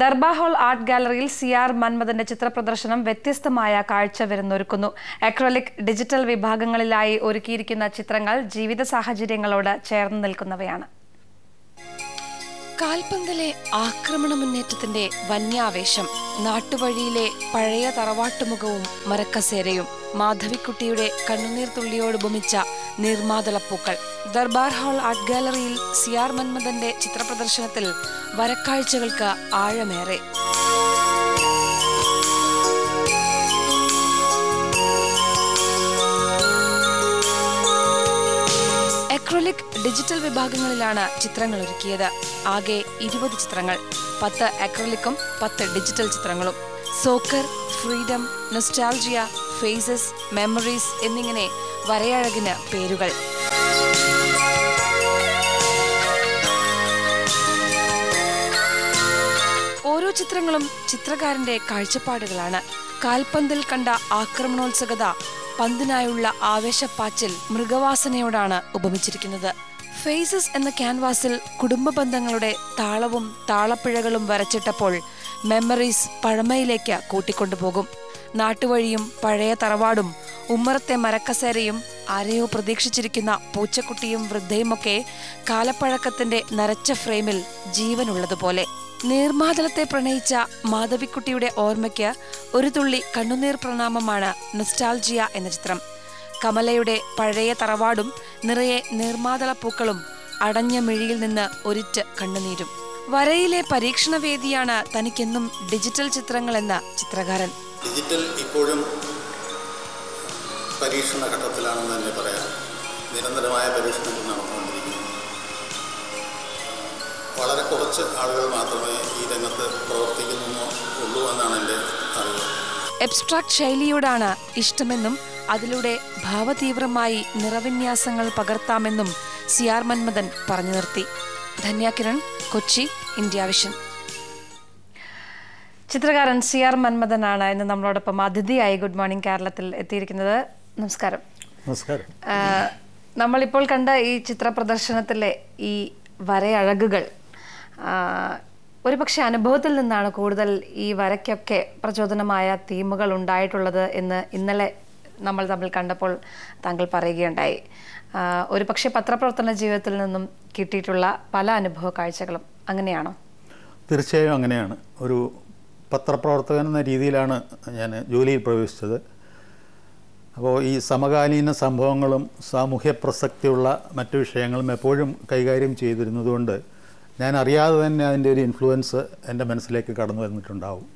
ദർബ hall art ഗാലറിയിൽ C R മന്മദന്റെ ചിത്രപ്രദർശനം വ്യത്യസ്തമായ കാഴ്ച വരുന്നൊരുക്കുന്നു അക്രോലിക് ഡിജിറ്റൽ വിഭാഗങ്ങളിലായി ഒരുക്കിയിരിക്കുന്ന ചിത്രങ്ങൾ ജീവിത സാഹചര്യങ്ങളോട് ചേർന്ന് നിൽക്കുന്നവയാണ് കാൽപന്തലെ ആക്രമണ മുന്നേറ്റത്തിന്റെ വന്യാവേശം നാട്ടുവഴിയിലെ പഴയ തറവാട്ടുമുഖവും മരക്കസേരയും മാധവിക്കുട്ടിയുടെ കണ്ണുനീർ തുള്ളിയോട് ഉപമിച്ച നിർമാതളപ്പൂക്കൾ ദർബാർ ഹാൾ ആർട്ട് ഗാലറിയിൽ സി ആർ മന്മഥന്റെ ചിത്രപ്രദർശനത്തിൽ വരക്കാഴ്ചകൾക്ക് ആഴമേറെ അക്രലിക് ഡിജിറ്റൽ വിഭാഗങ്ങളിലാണ് ചിത്രങ്ങൾ ഒരുക്കിയത് ആകെ ഇരുപത് ചിത്രങ്ങൾ പത്ത് അക്രലിക്കും പത്ത് ഡിജിറ്റൽ ചിത്രങ്ങളും soccer freedom nostalgia faces memories എന്നിങ്ങനെ വരയഴകിന് പേരുകൾ ഓരോ ചിത്രങ്ങളും ചിത്രകാരന്റെ കാഴ്ചപ്പാടുകളാണ് കാൽപന്തിൽ കണ്ട ആക്രമണോത്സുകത പന്തിനായുള്ള ആവേശപ്പാച്ചിൽ മൃഗവാസനയോടാണ് ഉപമിച്ചിരിക്കുന്നത് ഫേസസ് എന്ന ക്യാൻവാസിൽ കുടുംബ ബന്ധങ്ങളുടെ താളവും താളപ്പിഴകളും വരച്ചിട്ടപ്പോൾ മെമ്മറീസ് പഴമയിലേക്ക് കൂട്ടിക്കൊണ്ടുപോകും നാട്ടുവഴിയും പഴയ തറവാടും ഉമ്മറത്തെ മരക്കസേരയും ആരെയോ പ്രതീക്ഷിച്ചിരിക്കുന്ന പൂച്ചക്കുട്ടിയും വൃദ്ധയുമൊക്കെ കാലപ്പഴക്കത്തിന്റെ നരച്ച ഫ്രെയിമിൽ ജീവനുള്ളതുപോലെ നീർമാതലത്തെ പ്രണയിച്ച മാധവിക്കുട്ടിയുടെ ഓർമ്മയ്ക്ക് ഒരു തുള്ളി കണ്ണുനീർ പ്രണാമമാണ് നൊസ്റ്റാൾജിയ എന്ന ചിത്രം കമലയുടെ പഴയ തറവാടും നിറയെ നീർമാതല പൂക്കളും അടഞ്ഞ മിഴിയിൽ നിന്ന് ഒരിറ്റ് കണ്ണുനീരും വരയിലെ പരീക്ഷണവേദിയാണ് തനിക്കെന്നും ഡിജിറ്റൽ ചിത്രങ്ങൾ എന്ന ചിത്രകാരൻ ഡിജിറ്റൽ ഇപ്പോഴും പരീക്ഷണ ഘട്ടത്തിലാണെന്ന് തന്നെ പറയാം നിരന്തരമായ പരീക്ഷണങ്ങൾ നടന്നു വളരെ കുറച്ച് ആളുകൾ മാത്രമേ ഈ രംഗത്ത് പ്രവർത്തിക്കുന്നു ഉള്ളൂ എന്നാണ് എൻ്റെ അറിവ് എബ്സ്ട്രാക്ട് ശൈലിയോടാണ് ഇഷ്ടമെന്നും അതിലൂടെ ഭാവതീവ്രമായി നിറവിന്യാസങ്ങൾ പകർത്താമെന്നും സി ആർ മന്മദൻ പറഞ്ഞു നിർത്തി ധന്യാകിരൺ കൊച്ചി ഇന്ത്യ വിഷൻ ചിത്രകാരൻ സി ആർ മന്മദനാണ് ഇന്ന് നമ്മളോടൊപ്പം അതിഥിയായി ഗുഡ് മോർണിംഗ് കേരളത്തിൽ എത്തിയിരിക്കുന്നത് നമസ്കാരം നമസ്കാരം നമ്മളിപ്പോൾ കണ്ട ഈ ചിത്ര പ്രദർശനത്തിലെ ഈ വരയഴകുകൾ ഒരു പക്ഷേ അനുഭവത്തിൽ നിന്നാണ് കൂടുതൽ ഈ വരയ്ക്കൊക്കെ പ്രചോദനമായ തീമുകൾ ഉണ്ടായിട്ടുള്ളത് എന്ന് ഇന്നലെ നമ്മൾ തമ്മിൽ കണ്ടപ്പോൾ താങ്കൾ പറയുകയുണ്ടായി ഒരു പക്ഷേ പത്രപ്രവർത്തന ജീവിതത്തിൽ നിന്നും കിട്ടിയിട്ടുള്ള പല അനുഭവ കാഴ്ചകളും അങ്ങനെയാണോ തീർച്ചയായും അങ്ങനെയാണ് ഒരു പത്രപ്രവർത്തകൻ എന്ന രീതിയിലാണ് ഞാൻ ജോലിയിൽ പ്രവേശിച്ചത് അപ്പോൾ ഈ സമകാലീന സംഭവങ്ങളും സാമൂഹ്യ പ്രസക്തിയുള്ള മറ്റു വിഷയങ്ങളും എപ്പോഴും കൈകാര്യം ചെയ്തിരുന്നതുകൊണ്ട് ഞാൻ അറിയാതെ തന്നെ അതിൻ്റെ ഒരു ഇൻഫ്ലുവൻസ് എൻ്റെ മനസ്സിലേക്ക് കടന്നു വന്നിട്ടുണ്ടാവും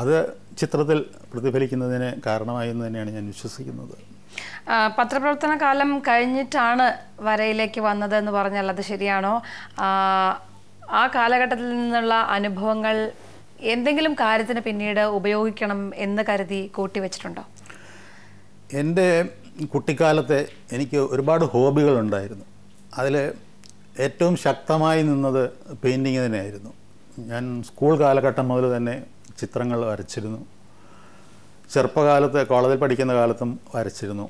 അത് ചിത്രത്തിൽ പ്രതിഫലിക്കുന്നതിന് കാരണമായി എന്ന് തന്നെയാണ് ഞാൻ വിശ്വസിക്കുന്നത് പത്രപ്രവർത്തന കാലം കഴിഞ്ഞിട്ടാണ് വരയിലേക്ക് വന്നത് എന്ന് പറഞ്ഞാൽ അത് ശരിയാണോ ആ കാലഘട്ടത്തിൽ നിന്നുള്ള അനുഭവങ്ങൾ എന്തെങ്കിലും കാര്യത്തിന് പിന്നീട് ഉപയോഗിക്കണം എന്ന് കരുതി കൂട്ടിവെച്ചിട്ടുണ്ടോ എൻ്റെ കുട്ടിക്കാലത്തെ എനിക്ക് ഒരുപാട് ഹോബികളുണ്ടായിരുന്നു അതിൽ ഏറ്റവും ശക്തമായി നിന്നത് പെയിൻറ്റിങ് തന്നെയായിരുന്നു ഞാൻ സ്കൂൾ കാലഘട്ടം മുതൽ തന്നെ ചിത്രങ്ങൾ വരച്ചിരുന്നു ചെറുപ്പകാലത്ത് കോളേജിൽ പഠിക്കുന്ന കാലത്തും വരച്ചിരുന്നു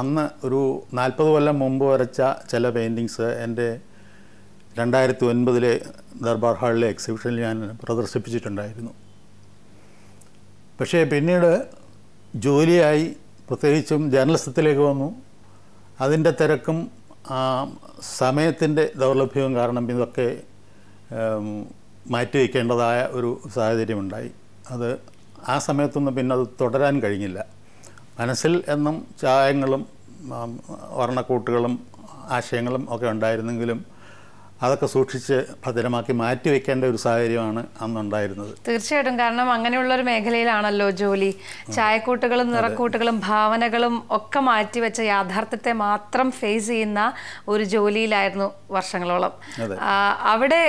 അന്ന് ഒരു നാൽപ്പത് കൊല്ലം മുമ്പ് വരച്ച ചില പെയിൻറ്റിങ്സ് എൻ്റെ രണ്ടായിരത്തി ഒൻപതിലെ ദർബാർ ഹാളിലെ എക്സിബിഷനിൽ ഞാൻ പ്രദർശിപ്പിച്ചിട്ടുണ്ടായിരുന്നു പക്ഷേ പിന്നീട് ജോലിയായി പ്രത്യേകിച്ചും ജേർണലിസത്തിലേക്ക് വന്നു അതിൻ്റെ തിരക്കും ആ സമയത്തിൻ്റെ ദൗർലഭ്യവും കാരണം ഇതൊക്കെ വയ്ക്കേണ്ടതായ ഒരു സാഹചര്യമുണ്ടായി അത് ആ സമയത്തൊന്നും പിന്നെ അത് തുടരാൻ കഴിഞ്ഞില്ല മനസ്സിൽ എന്നും ചായങ്ങളും വർണ്ണക്കൂട്ടുകളും ആശയങ്ങളും ഒക്കെ ഉണ്ടായിരുന്നെങ്കിലും അതൊക്കെ സൂക്ഷിച്ച് ഭദ്രമാക്കി മാറ്റി വെക്കേണ്ട ഒരു സാഹചര്യമാണ് അന്നുണ്ടായിരുന്നത് തീർച്ചയായിട്ടും കാരണം അങ്ങനെയുള്ള ഒരു മേഖലയിലാണല്ലോ ജോലി ചായക്കൂട്ടുകളും നിറക്കൂട്ടുകളും ഭാവനകളും ഒക്കെ മാറ്റി വെച്ച യാഥാർത്ഥ്യത്തെ മാത്രം ഫേസ് ചെയ്യുന്ന ഒരു ജോലിയിലായിരുന്നു വർഷങ്ങളോളം അവിടെ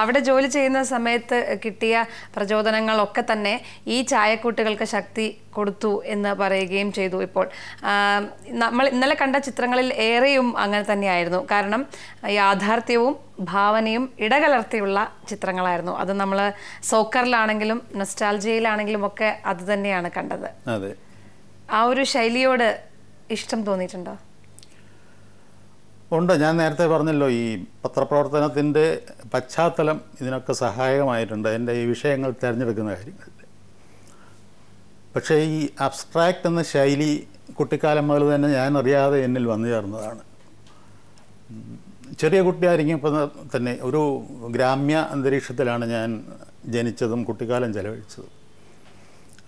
അവിടെ ജോലി ചെയ്യുന്ന സമയത്ത് കിട്ടിയ പ്രചോദനങ്ങളൊക്കെ തന്നെ ഈ ചായക്കൂട്ടുകൾക്ക് ശക്തി കൊടുത്തു എന്ന് പറയുകയും ചെയ്തു ഇപ്പോൾ നമ്മൾ ഇന്നലെ കണ്ട ചിത്രങ്ങളിൽ ഏറെയും അങ്ങനെ തന്നെയായിരുന്നു കാരണം യാഥാർത്ഥ്യവും ഭാവനയും ഇടകലർത്തിയുള്ള ചിത്രങ്ങളായിരുന്നു അത് നമ്മൾ സോക്കറിലാണെങ്കിലും നെസ്റ്റാൽജിയിലാണെങ്കിലും ഒക്കെ അത് തന്നെയാണ് കണ്ടത് അതെ ആ ഒരു ശൈലിയോട് ഇഷ്ടം തോന്നിയിട്ടുണ്ടോ ഉണ്ട് ഞാൻ നേരത്തെ പറഞ്ഞല്ലോ ഈ പത്രപ്രവർത്തനത്തിൻ്റെ പശ്ചാത്തലം ഇതിനൊക്കെ സഹായകമായിട്ടുണ്ട് എൻ്റെ ഈ വിഷയങ്ങൾ തിരഞ്ഞെടുക്കുന്ന കാര്യങ്ങൾ പക്ഷേ ഈ അബ്സ്ട്രാക്റ്റ് എന്ന ശൈലി കുട്ടിക്കാലം മുതൽ തന്നെ ഞാൻ അറിയാതെ എന്നിൽ വന്നു ചേർന്നതാണ് ചെറിയ കുട്ടിയായിരിക്കുമ്പോൾ തന്നെ ഒരു ഗ്രാമ്യ അന്തരീക്ഷത്തിലാണ് ഞാൻ ജനിച്ചതും കുട്ടിക്കാലം ചെലവഴിച്ചതും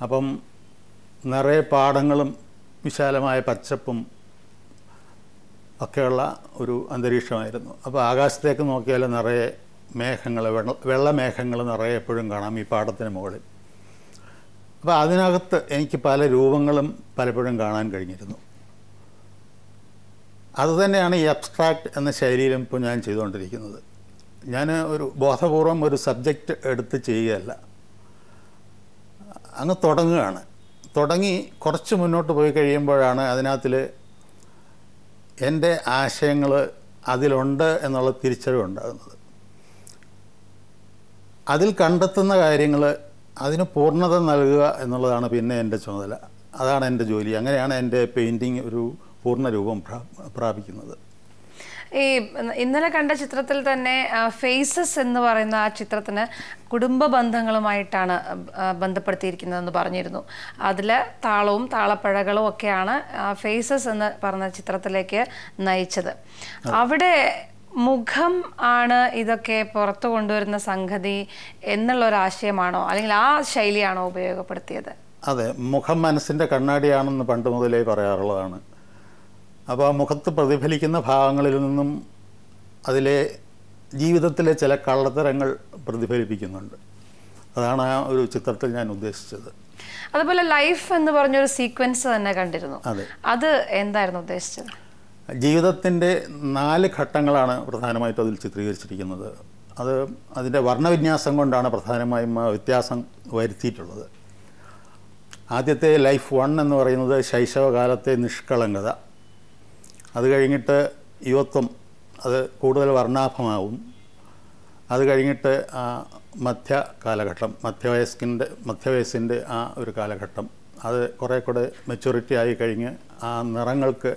അപ്പം നിറയെ പാടങ്ങളും വിശാലമായ പച്ചപ്പും ഒക്കെയുള്ള ഒരു അന്തരീക്ഷമായിരുന്നു അപ്പോൾ ആകാശത്തേക്ക് നോക്കിയാൽ നിറയെ മേഘങ്ങൾ വെള്ള വെള്ളമേഘങ്ങൾ നിറയെ എപ്പോഴും കാണാം ഈ പാടത്തിന് മുകളിൽ അപ്പോൾ അതിനകത്ത് എനിക്ക് പല രൂപങ്ങളും പലപ്പോഴും കാണാൻ കഴിഞ്ഞിരുന്നു അതുതന്നെയാണ് ഈ അബ്സ്ട്രാക്ട് എന്ന ശൈലിയിലും ഇപ്പോൾ ഞാൻ ചെയ്തുകൊണ്ടിരിക്കുന്നത് ഞാൻ ഒരു ബോധപൂർവം ഒരു സബ്ജക്റ്റ് എടുത്ത് ചെയ്യുകയല്ല അങ്ങ് തുടങ്ങുകയാണ് തുടങ്ങി കുറച്ച് മുന്നോട്ട് പോയി കഴിയുമ്പോഴാണ് അതിനകത്തിൽ എൻ്റെ ആശയങ്ങൾ അതിലുണ്ട് എന്നുള്ള തിരിച്ചറിവുണ്ടാകുന്നത് അതിൽ കണ്ടെത്തുന്ന കാര്യങ്ങൾ അതിന് പൂർണ്ണത നൽകുക എന്നുള്ളതാണ് പിന്നെ എൻ്റെ ചുമതല അതാണ് എൻ്റെ ജോലി അങ്ങനെയാണ് എൻ്റെ പെയിൻറ്റിങ് ഒരു പൂർണ്ണ രൂപം പ്രാപിക്കുന്നത് ഈ ഇന്നലെ കണ്ട ചിത്രത്തിൽ തന്നെ ഫേസസ് എന്ന് പറയുന്ന ആ ചിത്രത്തിന് കുടുംബ ബന്ധങ്ങളുമായിട്ടാണ് ബന്ധപ്പെടുത്തിയിരിക്കുന്നതെന്ന് പറഞ്ഞിരുന്നു അതിൽ താളവും താളപ്പഴകളും ഒക്കെയാണ് ഫേസസ് എന്ന് പറഞ്ഞ ചിത്രത്തിലേക്ക് നയിച്ചത് അവിടെ മുഖം ആണ് ഇതൊക്കെ പുറത്തു കൊണ്ടുവരുന്ന സംഗതി എന്നുള്ള ഒരു ആശയമാണോ അല്ലെങ്കിൽ ആ ശൈലിയാണോ ഉപയോഗപ്പെടുത്തിയത് അതെ മുഖം മനസ്സിൻ്റെ കണ്ണാടിയാണെന്ന് പണ്ട് മുതലേ പറയാറുള്ളതാണ് അപ്പോൾ ആ മുഖത്ത് പ്രതിഫലിക്കുന്ന ഭാഗങ്ങളിൽ നിന്നും അതിലെ ജീവിതത്തിലെ ചില കള്ളത്തരങ്ങൾ പ്രതിഫലിപ്പിക്കുന്നുണ്ട് അതാണ് ആ ഒരു ചിത്രത്തിൽ ഞാൻ ഉദ്ദേശിച്ചത് അതുപോലെ ലൈഫ് എന്ന് പറഞ്ഞൊരു സീക്വൻസ് തന്നെ കണ്ടിരുന്നു അത് എന്തായിരുന്നു ഉദ്ദേശിച്ചത് ജീവിതത്തിൻ്റെ നാല് ഘട്ടങ്ങളാണ് പ്രധാനമായിട്ടും അതിൽ ചിത്രീകരിച്ചിരിക്കുന്നത് അത് അതിൻ്റെ വർണ്ണവിന്യാസം കൊണ്ടാണ് പ്രധാനമായും വ്യത്യാസം വരുത്തിയിട്ടുള്ളത് ആദ്യത്തെ ലൈഫ് വൺ എന്ന് പറയുന്നത് ശൈശവകാലത്തെ നിഷ്കളങ്കത അത് കഴിഞ്ഞിട്ട് യുവത്വം അത് കൂടുതൽ വർണ്ണാഭമാവും അത് കഴിഞ്ഞിട്ട് മധ്യ കാലഘട്ടം മധ്യവയസ്കിൻ്റെ മധ്യവയസ്സിൻ്റെ ആ ഒരു കാലഘട്ടം അത് കുറേ കൂടെ മെച്യൂരിറ്റി ആയി കഴിഞ്ഞ് ആ നിറങ്ങൾക്ക്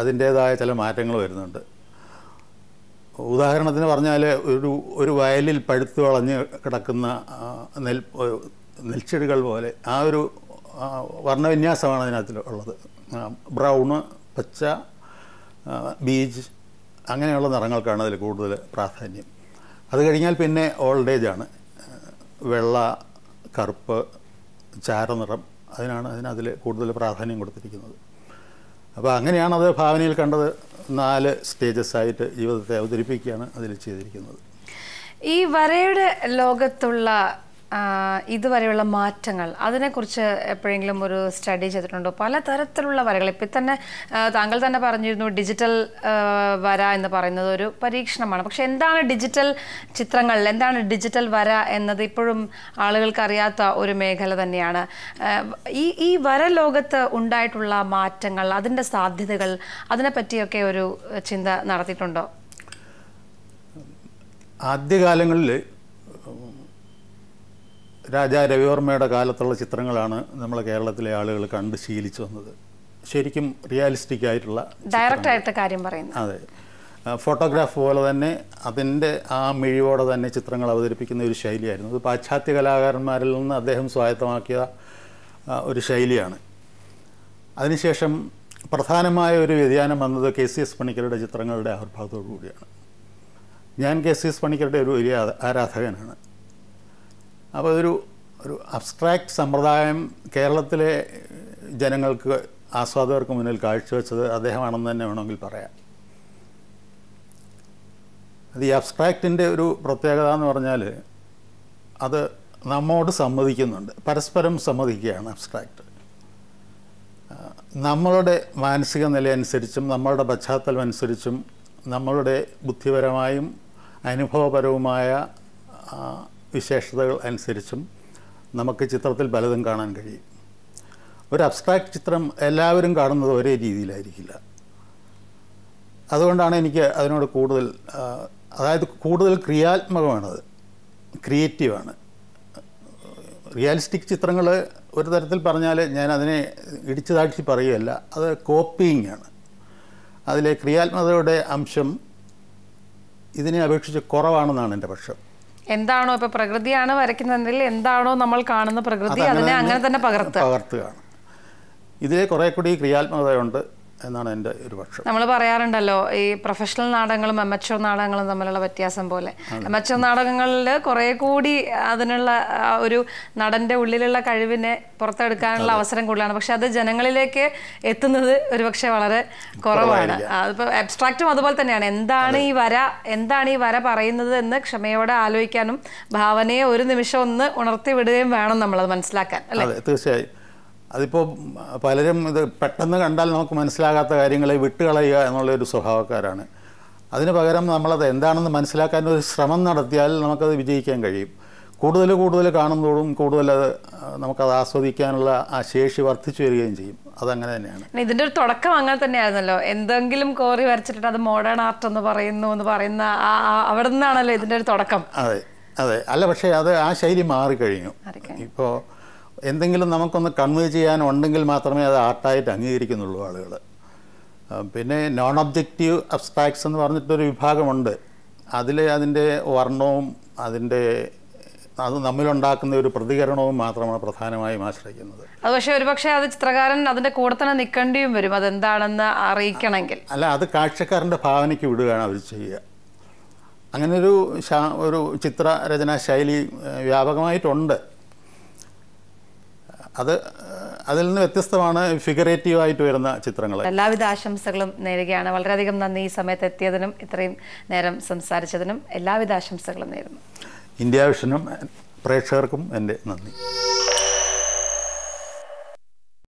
അതിൻ്റേതായ ചില മാറ്റങ്ങൾ വരുന്നുണ്ട് ഉദാഹരണത്തിന് പറഞ്ഞാൽ ഒരു ഒരു വയലിൽ പഴുത്ത് വളഞ്ഞ് കിടക്കുന്ന നെൽ നെൽച്ചെടികൾ പോലെ ആ ഒരു വർണ്ണവിന്യാസമാണ് അതിനകത്ത് ഉള്ളത് ബ്രൗണ് പച്ച ബീജ് അങ്ങനെയുള്ള നിറങ്ങൾക്കാണ് അതിൽ കൂടുതൽ പ്രാധാന്യം അത് കഴിഞ്ഞാൽ പിന്നെ ഓൾഡ് ഏജ് ആണ് വെള്ള കറുപ്പ് ചാരനിറം അതിനാണ് അതിനതിൽ കൂടുതൽ പ്രാധാന്യം കൊടുത്തിരിക്കുന്നത് അപ്പോൾ അങ്ങനെയാണ് അത് ഭാവനയിൽ കണ്ടത് നാല് സ്റ്റേജസ് ആയിട്ട് ജീവിതത്തെ അവതരിപ്പിക്കുകയാണ് അതിൽ ചെയ്തിരിക്കുന്നത് ഈ വരയുടെ ലോകത്തുള്ള ഇതുവരെയുള്ള മാറ്റങ്ങൾ അതിനെക്കുറിച്ച് എപ്പോഴെങ്കിലും ഒരു സ്റ്റഡി ചെയ്തിട്ടുണ്ടോ പല തരത്തിലുള്ള വരകൾ ഇപ്പം തന്നെ താങ്കൾ തന്നെ പറഞ്ഞിരുന്നു ഡിജിറ്റൽ വര എന്ന് പറയുന്നത് ഒരു പരീക്ഷണമാണ് പക്ഷെ എന്താണ് ഡിജിറ്റൽ ചിത്രങ്ങൾ എന്താണ് ഡിജിറ്റൽ വര എന്നത് ഇപ്പോഴും ആളുകൾക്ക് അറിയാത്ത ഒരു മേഖല തന്നെയാണ് ഈ ഈ ലോകത്ത് ഉണ്ടായിട്ടുള്ള മാറ്റങ്ങൾ അതിൻ്റെ സാധ്യതകൾ അതിനെപ്പറ്റിയൊക്കെ ഒരു ചിന്ത നടത്തിയിട്ടുണ്ടോ ആദ്യകാലങ്ങളിൽ രാജാ രവിവർമ്മയുടെ കാലത്തുള്ള ചിത്രങ്ങളാണ് നമ്മൾ കേരളത്തിലെ ആളുകൾ കണ്ട് ശീലിച്ചു വന്നത് ശരിക്കും റിയാലിസ്റ്റിക് ആയിട്ടുള്ള ഡയറക്റ്റ് ആയിട്ട് കാര്യം പറയുന്നത് അതെ ഫോട്ടോഗ്രാഫ് പോലെ തന്നെ അതിൻ്റെ ആ മിഴിവോടെ തന്നെ ചിത്രങ്ങൾ അവതരിപ്പിക്കുന്ന ഒരു ശൈലിയായിരുന്നു അത് പാശ്ചാത്യ കലാകാരന്മാരിൽ നിന്ന് അദ്ദേഹം സ്വായത്തമാക്കിയ ഒരു ശൈലിയാണ് അതിനുശേഷം പ്രധാനമായ ഒരു വ്യതിയാനം വന്നത് കെ സി എസ് പണിക്കരുടെ ചിത്രങ്ങളുടെ ആവിർഭാവത്തോടു കൂടിയാണ് ഞാൻ കെ സി എസ് പണിക്കരുടെ ഒരു വലിയ ആരാധകനാണ് അപ്പോൾ ഇതൊരു ഒരു അബ്സ്ട്രാക്ട് സമ്പ്രദായം കേരളത്തിലെ ജനങ്ങൾക്ക് ആസ്വാദകർക്ക് മുന്നിൽ കാഴ്ചവെച്ചത് അദ്ദേഹമാണെന്ന് തന്നെ വേണമെങ്കിൽ പറയാം അത് ഈ അബ്സ്ട്രാക്റ്റിൻ്റെ ഒരു പ്രത്യേകത എന്ന് പറഞ്ഞാൽ അത് നമ്മോട് സമ്മതിക്കുന്നുണ്ട് പരസ്പരം സമ്മതിക്കുകയാണ് അബ്സ്ട്രാക്റ്റ് നമ്മളുടെ മാനസിക നില അനുസരിച്ചും നമ്മളുടെ പശ്ചാത്തലം അനുസരിച്ചും നമ്മളുടെ ബുദ്ധിപരമായും അനുഭവപരവുമായ വിശേഷതകൾ അനുസരിച്ചും നമുക്ക് ചിത്രത്തിൽ പലതും കാണാൻ കഴിയും ഒരു അബ്സ്ട്രാക്റ്റ് ചിത്രം എല്ലാവരും കാണുന്നത് ഒരേ രീതിയിലായിരിക്കില്ല അതുകൊണ്ടാണ് എനിക്ക് അതിനോട് കൂടുതൽ അതായത് കൂടുതൽ ക്രിയാത്മകമാണത് ക്രിയേറ്റീവാണ് റിയാലിസ്റ്റിക് ചിത്രങ്ങൾ ഒരു തരത്തിൽ പറഞ്ഞാൽ ഞാൻ അതിനെ ഇടിച്ചു താഴ്ത്തി പറയുകയല്ല അത് കോപ്പിയിങ് ആണ് അതിലെ ക്രിയാത്മകതയുടെ അംശം ഇതിനെ അപേക്ഷിച്ച് കുറവാണെന്നാണ് എൻ്റെ പക്ഷം എന്താണോ ഇപ്പൊ പ്രകൃതിയാണ് വരയ്ക്കുന്നതിൽ എന്താണോ നമ്മൾ കാണുന്ന പ്രകൃതി അതിനെ അങ്ങനെ തന്നെ പകർത്തുക പകർത്തുകയാണ് ഇതിലെ കുറെ കൂടി ക്രിയാത്മകതയുണ്ട് എന്നാണ് എൻ്റെ ഒരു പക്ഷം നമ്മൾ പറയാറുണ്ടല്ലോ ഈ പ്രൊഫഷണൽ നാടകങ്ങളും അമച്ചർ നാടകങ്ങളും തമ്മിലുള്ള വ്യത്യാസം പോലെ അമച്ചർ നാടകങ്ങളിൽ കുറേ കൂടി അതിനുള്ള ഒരു നടൻ്റെ ഉള്ളിലുള്ള കഴിവിനെ പുറത്തെടുക്കാനുള്ള അവസരം കൂടുതലാണ് പക്ഷെ അത് ജനങ്ങളിലേക്ക് എത്തുന്നത് ഒരുപക്ഷെ വളരെ കുറവാണ് അതിപ്പോൾ അബ്സ്ട്രാക്റ്റും അതുപോലെ തന്നെയാണ് എന്താണ് ഈ വര എന്താണ് ഈ വര പറയുന്നത് എന്ന് ക്ഷമയോടെ ആലോചിക്കാനും ഭാവനയെ ഒരു നിമിഷം ഒന്ന് ഉണർത്തി വിടുകയും വേണം നമ്മളത് മനസ്സിലാക്കാൻ അല്ലേ തീർച്ചയായും അതിപ്പോൾ പലരും ഇത് പെട്ടെന്ന് കണ്ടാൽ നമുക്ക് മനസ്സിലാകാത്ത കാര്യങ്ങളെ വിട്ടുകളയുക എന്നുള്ളൊരു സ്വഭാവക്കാരാണ് അതിന് പകരം നമ്മളത് എന്താണെന്ന് മനസ്സിലാക്കാൻ ഒരു ശ്രമം നടത്തിയാൽ നമുക്കത് വിജയിക്കാൻ കഴിയും കൂടുതൽ കൂടുതൽ കാണുന്നതോടും കൂടുതൽ അത് നമുക്കത് ആസ്വദിക്കാനുള്ള ആ ശേഷി വർദ്ധിച്ചു വരികയും ചെയ്യും അതങ്ങനെ തന്നെയാണ് ഇതിൻ്റെ ഒരു തുടക്കം അങ്ങനെ തന്നെയായിരുന്നല്ലോ എന്തെങ്കിലും കോറി വരച്ചിട്ട് അത് മോഡേൺ ആർട്ട് എന്ന് പറയുന്നു എന്ന് പറയുന്ന അവിടെ നിന്നാണല്ലോ ഇതിൻ്റെ ഒരു തുടക്കം അതെ അതെ അല്ല പക്ഷേ അത് ആ ശൈലി മാറിക്കഴിഞ്ഞു ഇപ്പോൾ എന്തെങ്കിലും നമുക്കൊന്ന് കൺവേ ചെയ്യാനുണ്ടെങ്കിൽ മാത്രമേ അത് ആർട്ടായിട്ട് അംഗീകരിക്കുന്നുള്ളൂ ആളുകൾ പിന്നെ നോൺ ഒബ്ജക്റ്റീവ് അബ്സ്ട്രാക്ട്സ് എന്ന് പറഞ്ഞിട്ടൊരു വിഭാഗമുണ്ട് അതിൽ അതിൻ്റെ വർണ്ണവും അതിൻ്റെ അത് നമ്മിലുണ്ടാക്കുന്ന ഒരു പ്രതികരണവും മാത്രമാണ് പ്രധാനമായും ആശ്രയിക്കുന്നത് അത് പക്ഷേ ഒരുപക്ഷെ അത് ചിത്രകാരൻ അതിൻ്റെ കൂടെ തന്നെ നിൽക്കേണ്ടിയും വരും അതെന്താണെന്ന് അറിയിക്കണമെങ്കിൽ അല്ല അത് കാഴ്ചക്കാരൻ്റെ ഭാവനയ്ക്ക് വിടുകയാണ് അവർ ചെയ്യുക അങ്ങനൊരു ഒരു ചിത്രരചനാ ശൈലി വ്യാപകമായിട്ടുണ്ട് അത് അതിൽ നിന്ന് വ്യത്യസ്തമാണ് ഫിഗറേറ്റീവ് ആയിട്ട് വരുന്ന ചിത്രങ്ങൾ എല്ലാവിധ ആശംസകളും നേരുകയാണ് വളരെയധികം നന്ദി ഈ സമയത്ത് എത്തിയതിനും ഇത്രയും നേരം സംസാരിച്ചതിനും എല്ലാവിധ ആശംസകളും നേരുന്നു ഇന്ത്യ വിഷനും പ്രേക്ഷകർക്കും എൻ്റെ നന്ദി